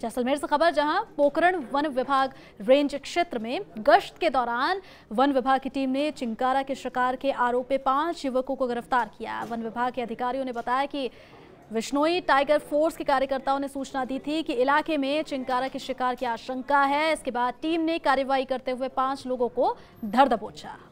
जैसलमेर से खबर जहां पोकरण वन विभाग रेंज क्षेत्र में गश्त के दौरान वन विभाग की टीम ने चिंकारा के शिकार के आरोप पांच युवकों को गिरफ्तार किया वन विभाग के अधिकारियों ने बताया कि विश्नोई टाइगर फोर्स के कार्यकर्ताओं ने सूचना दी थी कि इलाके में चिंकारा के शिकार की आशंका है इसके बाद टीम ने कार्रवाई करते हुए पांच लोगों को धर दबोचा